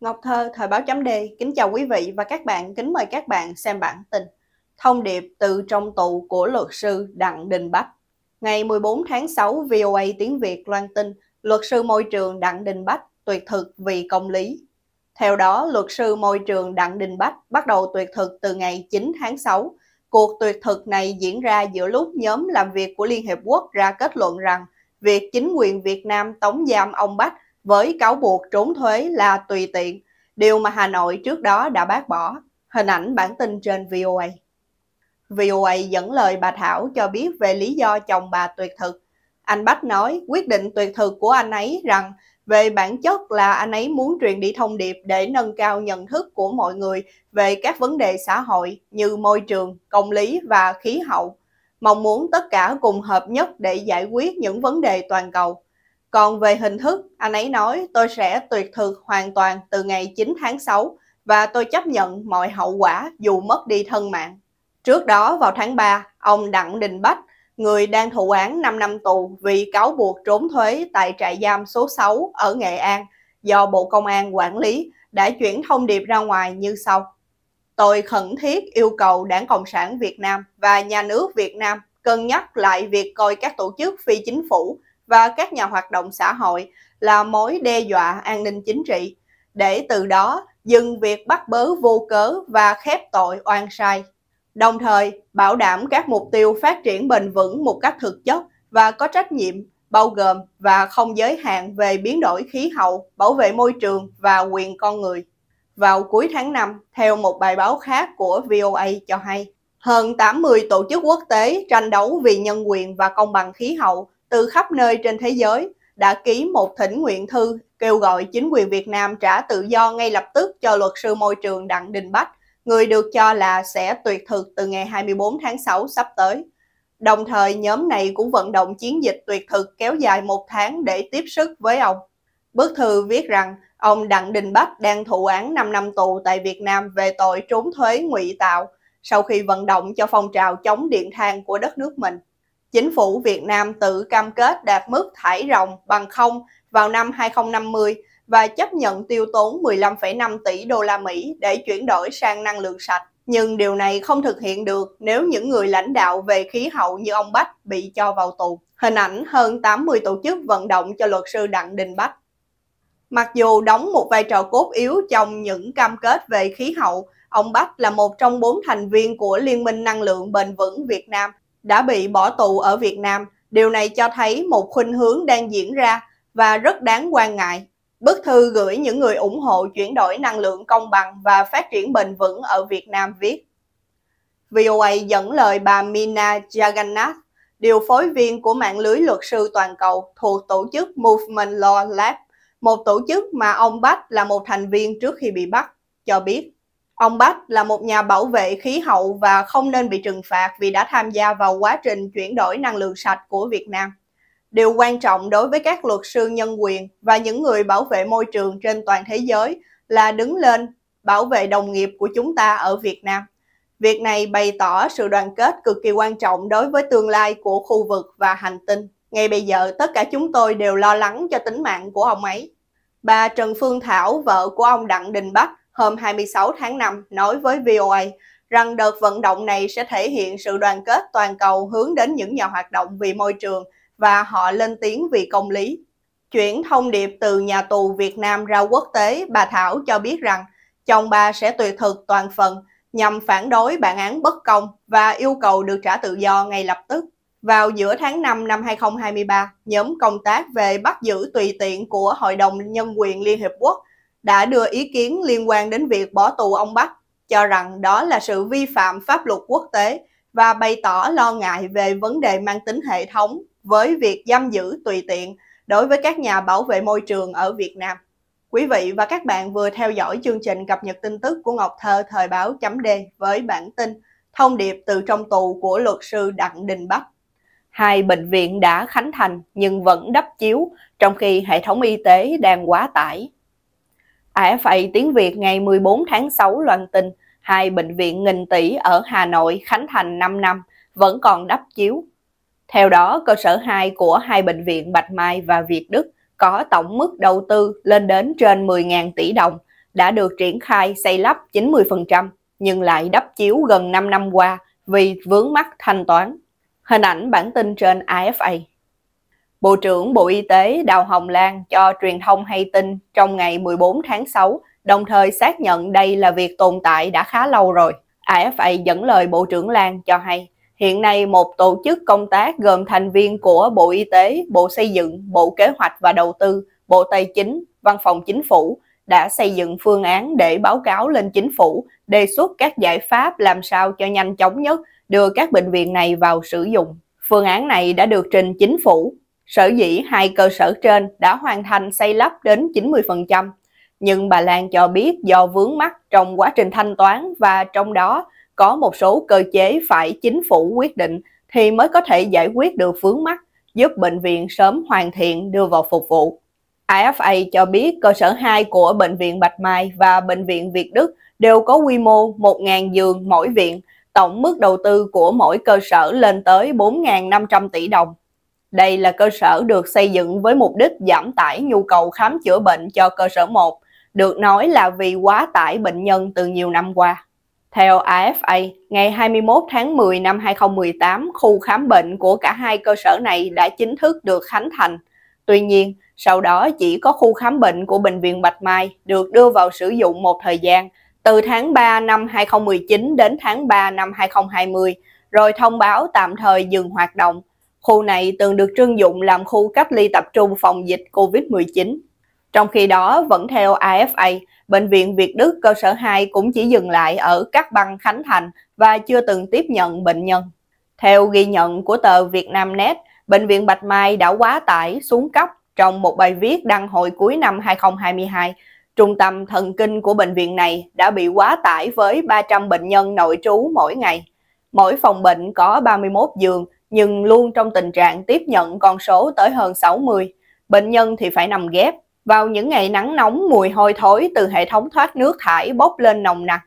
Ngọc Thơ, Thời báo chấm D, kính chào quý vị và các bạn, kính mời các bạn xem bản tin Thông điệp từ trong tù của luật sư Đặng Đình Bách Ngày 14 tháng 6, VOA tiếng Việt loan tin Luật sư môi trường Đặng Đình Bách tuyệt thực vì công lý Theo đó, luật sư môi trường Đặng Đình Bách bắt đầu tuyệt thực từ ngày 9 tháng 6 Cuộc tuyệt thực này diễn ra giữa lúc nhóm làm việc của Liên Hiệp Quốc ra kết luận rằng việc chính quyền Việt Nam tống giam ông Bách với cáo buộc trốn thuế là tùy tiện, điều mà Hà Nội trước đó đã bác bỏ. Hình ảnh bản tin trên VOA. VOA dẫn lời bà Thảo cho biết về lý do chồng bà tuyệt thực. Anh Bách nói quyết định tuyệt thực của anh ấy rằng về bản chất là anh ấy muốn truyền đi thông điệp để nâng cao nhận thức của mọi người về các vấn đề xã hội như môi trường, công lý và khí hậu, mong muốn tất cả cùng hợp nhất để giải quyết những vấn đề toàn cầu. Còn về hình thức, anh ấy nói tôi sẽ tuyệt thực hoàn toàn từ ngày 9 tháng 6 và tôi chấp nhận mọi hậu quả dù mất đi thân mạng. Trước đó vào tháng 3, ông Đặng Đình Bách, người đang thụ án 5 năm tù vì cáo buộc trốn thuế tại trại giam số 6 ở Nghệ An do Bộ Công an quản lý, đã chuyển thông điệp ra ngoài như sau. Tôi khẩn thiết yêu cầu Đảng Cộng sản Việt Nam và Nhà nước Việt Nam cân nhắc lại việc coi các tổ chức phi chính phủ và các nhà hoạt động xã hội là mối đe dọa an ninh chính trị, để từ đó dừng việc bắt bớ vô cớ và khép tội oan sai. Đồng thời, bảo đảm các mục tiêu phát triển bền vững một cách thực chất và có trách nhiệm, bao gồm và không giới hạn về biến đổi khí hậu, bảo vệ môi trường và quyền con người. Vào cuối tháng 5, theo một bài báo khác của VOA cho hay, hơn 80 tổ chức quốc tế tranh đấu vì nhân quyền và công bằng khí hậu từ khắp nơi trên thế giới đã ký một thỉnh nguyện thư kêu gọi chính quyền Việt Nam trả tự do ngay lập tức cho luật sư môi trường Đặng Đình Bách, người được cho là sẽ tuyệt thực từ ngày 24 tháng 6 sắp tới. Đồng thời, nhóm này cũng vận động chiến dịch tuyệt thực kéo dài một tháng để tiếp sức với ông. Bức thư viết rằng ông Đặng Đình Bách đang thụ án 5 năm tù tại Việt Nam về tội trốn thuế ngụy tạo sau khi vận động cho phong trào chống điện than của đất nước mình chính phủ Việt Nam tự cam kết đạt mức thải ròng bằng không vào năm 2050 và chấp nhận tiêu tốn 15,5 tỷ đô la Mỹ để chuyển đổi sang năng lượng sạch. Nhưng điều này không thực hiện được nếu những người lãnh đạo về khí hậu như ông Bách bị cho vào tù. Hình ảnh hơn 80 tổ chức vận động cho luật sư Đặng Đình Bách. Mặc dù đóng một vai trò cốt yếu trong những cam kết về khí hậu, ông Bách là một trong bốn thành viên của Liên minh Năng lượng Bền vững Việt Nam đã bị bỏ tù ở Việt Nam. Điều này cho thấy một khuynh hướng đang diễn ra và rất đáng quan ngại. Bức thư gửi những người ủng hộ chuyển đổi năng lượng công bằng và phát triển bền vững ở Việt Nam viết. VOA dẫn lời bà Mina Jagannath, điều phối viên của mạng lưới luật sư toàn cầu thuộc tổ chức Movement Law Lab, một tổ chức mà ông Bach là một thành viên trước khi bị bắt, cho biết Ông Bach là một nhà bảo vệ khí hậu và không nên bị trừng phạt vì đã tham gia vào quá trình chuyển đổi năng lượng sạch của Việt Nam. Điều quan trọng đối với các luật sư nhân quyền và những người bảo vệ môi trường trên toàn thế giới là đứng lên bảo vệ đồng nghiệp của chúng ta ở Việt Nam. Việc này bày tỏ sự đoàn kết cực kỳ quan trọng đối với tương lai của khu vực và hành tinh. Ngay bây giờ, tất cả chúng tôi đều lo lắng cho tính mạng của ông ấy. Bà Trần Phương Thảo, vợ của ông Đặng Đình Bắc, hôm 26 tháng 5 nói với VOA rằng đợt vận động này sẽ thể hiện sự đoàn kết toàn cầu hướng đến những nhà hoạt động vì môi trường và họ lên tiếng vì công lý. Chuyển thông điệp từ nhà tù Việt Nam ra quốc tế, bà Thảo cho biết rằng chồng bà sẽ tuyệt thực toàn phần nhằm phản đối bản án bất công và yêu cầu được trả tự do ngay lập tức. Vào giữa tháng 5 năm 2023, nhóm công tác về bắt giữ tùy tiện của Hội đồng Nhân quyền Liên Hiệp Quốc đã đưa ý kiến liên quan đến việc bỏ tù ông Bắc, cho rằng đó là sự vi phạm pháp luật quốc tế và bày tỏ lo ngại về vấn đề mang tính hệ thống với việc giam giữ tùy tiện đối với các nhà bảo vệ môi trường ở Việt Nam. Quý vị và các bạn vừa theo dõi chương trình cập nhật tin tức của Ngọc Thơ thời báo chấm D với bản tin Thông điệp từ trong tù của luật sư Đặng Đình Bắc. Hai bệnh viện đã khánh thành nhưng vẫn đắp chiếu trong khi hệ thống y tế đang quá tải. AFA à, Tiếng Việt ngày 14 tháng 6 loan tin hai bệnh viện nghìn tỷ ở Hà Nội, Khánh Thành 5 năm vẫn còn đắp chiếu. Theo đó, cơ sở 2 của hai bệnh viện Bạch Mai và Việt Đức có tổng mức đầu tư lên đến trên 10.000 tỷ đồng, đã được triển khai xây lắp 90% nhưng lại đắp chiếu gần 5 năm qua vì vướng mắc thanh toán. Hình ảnh bản tin trên AFA. Bộ trưởng Bộ Y tế Đào Hồng Lan cho truyền thông hay tin trong ngày 14 tháng 6, đồng thời xác nhận đây là việc tồn tại đã khá lâu rồi. AFA dẫn lời Bộ trưởng Lan cho hay, hiện nay một tổ chức công tác gồm thành viên của Bộ Y tế, Bộ Xây dựng, Bộ Kế hoạch và Đầu tư, Bộ Tài chính, Văn phòng Chính phủ đã xây dựng phương án để báo cáo lên chính phủ, đề xuất các giải pháp làm sao cho nhanh chóng nhất đưa các bệnh viện này vào sử dụng. Phương án này đã được trình chính phủ Sở dĩ hai cơ sở trên đã hoàn thành xây lắp đến 90%, nhưng bà Lan cho biết do vướng mắc trong quá trình thanh toán và trong đó có một số cơ chế phải chính phủ quyết định thì mới có thể giải quyết được vướng mắc, giúp bệnh viện sớm hoàn thiện đưa vào phục vụ. AFA cho biết cơ sở 2 của Bệnh viện Bạch Mai và Bệnh viện Việt Đức đều có quy mô 1.000 giường mỗi viện, tổng mức đầu tư của mỗi cơ sở lên tới 4.500 tỷ đồng. Đây là cơ sở được xây dựng với mục đích giảm tải nhu cầu khám chữa bệnh cho cơ sở 1, được nói là vì quá tải bệnh nhân từ nhiều năm qua. Theo AFA, ngày 21 tháng 10 năm 2018, khu khám bệnh của cả hai cơ sở này đã chính thức được khánh thành. Tuy nhiên, sau đó chỉ có khu khám bệnh của Bệnh viện Bạch Mai được đưa vào sử dụng một thời gian, từ tháng 3 năm 2019 đến tháng 3 năm 2020, rồi thông báo tạm thời dừng hoạt động Khu này từng được trưng dụng làm khu cách ly tập trung phòng dịch COVID-19. Trong khi đó, vẫn theo AFA, Bệnh viện Việt Đức cơ sở 2 cũng chỉ dừng lại ở các băng Khánh Thành và chưa từng tiếp nhận bệnh nhân. Theo ghi nhận của tờ Vietnamnet, Bệnh viện Bạch Mai đã quá tải, xuống cấp trong một bài viết đăng hồi cuối năm 2022. Trung tâm thần kinh của bệnh viện này đã bị quá tải với 300 bệnh nhân nội trú mỗi ngày. Mỗi phòng bệnh có 31 giường nhưng luôn trong tình trạng tiếp nhận con số tới hơn 60. Bệnh nhân thì phải nằm ghép. Vào những ngày nắng nóng, mùi hôi thối từ hệ thống thoát nước thải bốc lên nồng nặc.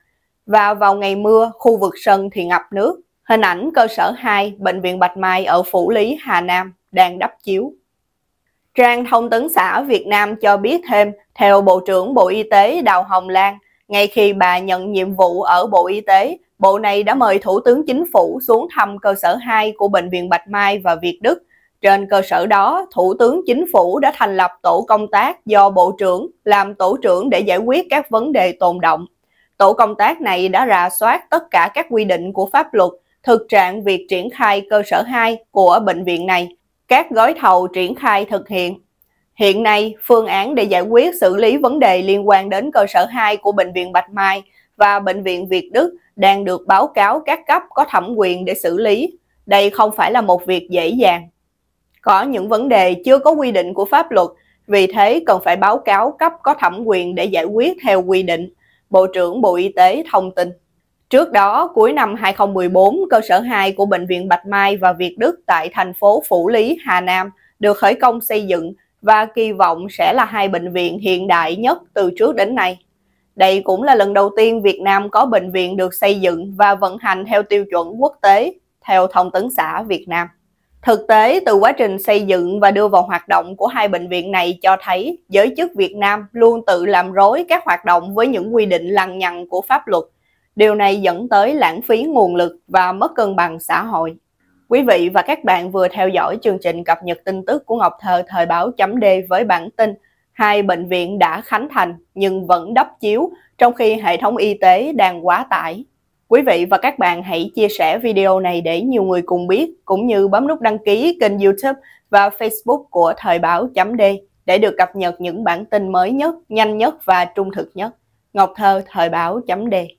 Và vào ngày mưa, khu vực sân thì ngập nước. Hình ảnh cơ sở 2, Bệnh viện Bạch Mai ở Phủ Lý, Hà Nam đang đắp chiếu. Trang Thông tấn xã Việt Nam cho biết thêm, theo Bộ trưởng Bộ Y tế Đào Hồng Lan, ngay khi bà nhận nhiệm vụ ở Bộ Y tế, Bộ này đã mời Thủ tướng Chính phủ xuống thăm cơ sở 2 của Bệnh viện Bạch Mai và Việt Đức. Trên cơ sở đó, Thủ tướng Chính phủ đã thành lập tổ công tác do Bộ trưởng làm tổ trưởng để giải quyết các vấn đề tồn động. Tổ công tác này đã rà soát tất cả các quy định của pháp luật, thực trạng việc triển khai cơ sở 2 của bệnh viện này, các gói thầu triển khai thực hiện Hiện nay, phương án để giải quyết xử lý vấn đề liên quan đến cơ sở 2 của Bệnh viện Bạch Mai và Bệnh viện Việt Đức đang được báo cáo các cấp có thẩm quyền để xử lý. Đây không phải là một việc dễ dàng. Có những vấn đề chưa có quy định của pháp luật, vì thế cần phải báo cáo cấp có thẩm quyền để giải quyết theo quy định. Bộ trưởng Bộ Y tế thông tin. Trước đó, cuối năm 2014, cơ sở 2 của Bệnh viện Bạch Mai và Việt Đức tại thành phố Phủ Lý, Hà Nam được khởi công xây dựng và kỳ vọng sẽ là hai bệnh viện hiện đại nhất từ trước đến nay. Đây cũng là lần đầu tiên Việt Nam có bệnh viện được xây dựng và vận hành theo tiêu chuẩn quốc tế, theo Thông tấn xã Việt Nam. Thực tế, từ quá trình xây dựng và đưa vào hoạt động của hai bệnh viện này cho thấy giới chức Việt Nam luôn tự làm rối các hoạt động với những quy định lằng nhằng của pháp luật. Điều này dẫn tới lãng phí nguồn lực và mất cân bằng xã hội. Quý vị và các bạn vừa theo dõi chương trình cập nhật tin tức của Ngọc Thơ thời báo chấm D với bản tin hai bệnh viện đã khánh thành nhưng vẫn đắp chiếu trong khi hệ thống y tế đang quá tải. Quý vị và các bạn hãy chia sẻ video này để nhiều người cùng biết, cũng như bấm nút đăng ký kênh youtube và facebook của thời báo chấm D để được cập nhật những bản tin mới nhất, nhanh nhất và trung thực nhất. Ngọc Thơ, Thời báo chấm D